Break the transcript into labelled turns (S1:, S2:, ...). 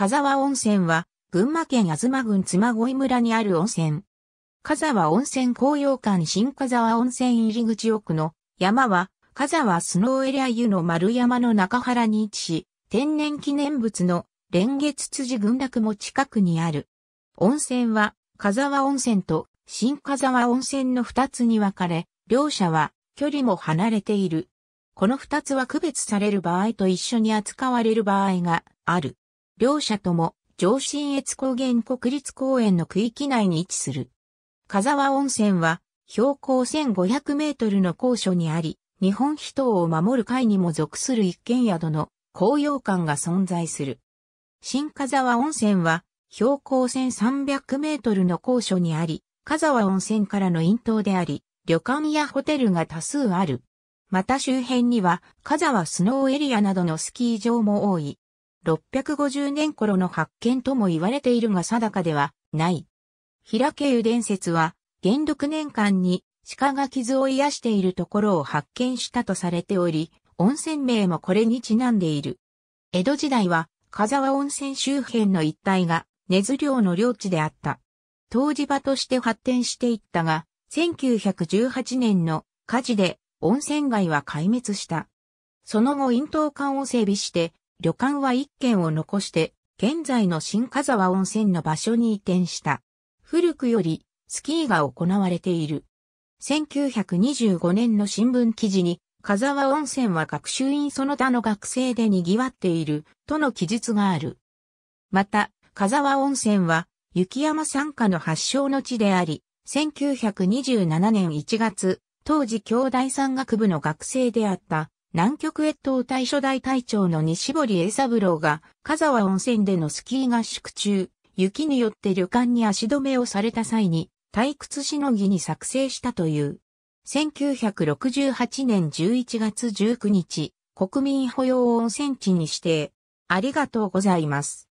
S1: 風沢温泉は、群馬県妻郡嬬恋村にある温泉。風沢温泉紅葉館新風沢温泉入口奥の山は、風沢スノーエリア湯の丸山の中原に位置し、天然記念物の蓮月辻群落も近くにある。温泉は、風沢温泉と新風沢温泉の二つに分かれ、両者は距離も離れている。この二つは区別される場合と一緒に扱われる場合がある。両者とも上信越高原国立公園の区域内に位置する。香沢温泉は標高1500メートルの高所にあり、日本秘湯を守る会にも属する一軒宿の紅葉館が存在する。新香沢温泉は標高1300メートルの高所にあり、香沢温泉からの引頭であり、旅館やホテルが多数ある。また周辺には、香沢スノーエリアなどのスキー場も多い。650年頃の発見とも言われているが定かではない。平家湯伝説は、元禄年間に鹿が傷を癒しているところを発見したとされており、温泉名もこれにちなんでいる。江戸時代は、風沢温泉周辺の一帯が、根津漁の領地であった。当時場として発展していったが、1918年の火事で温泉街は壊滅した。その後、咽頭管を整備して、旅館は1軒を残して、現在の新風沢温泉の場所に移転した。古くより、スキーが行われている。1925年の新聞記事に、風沢温泉は学習院その他の学生で賑わっている、との記述がある。また、風沢温泉は、雪山参加の発祥の地であり、1927年1月、当時兄弟山学部の学生であった南極越冬隊初代隊長の西堀栄三郎が、香沢温泉でのスキー合宿中、雪によって旅館に足止めをされた際に、退屈しのぎに作成したという。1968年11月19日、国民保養温泉地に指定。ありがとうございます。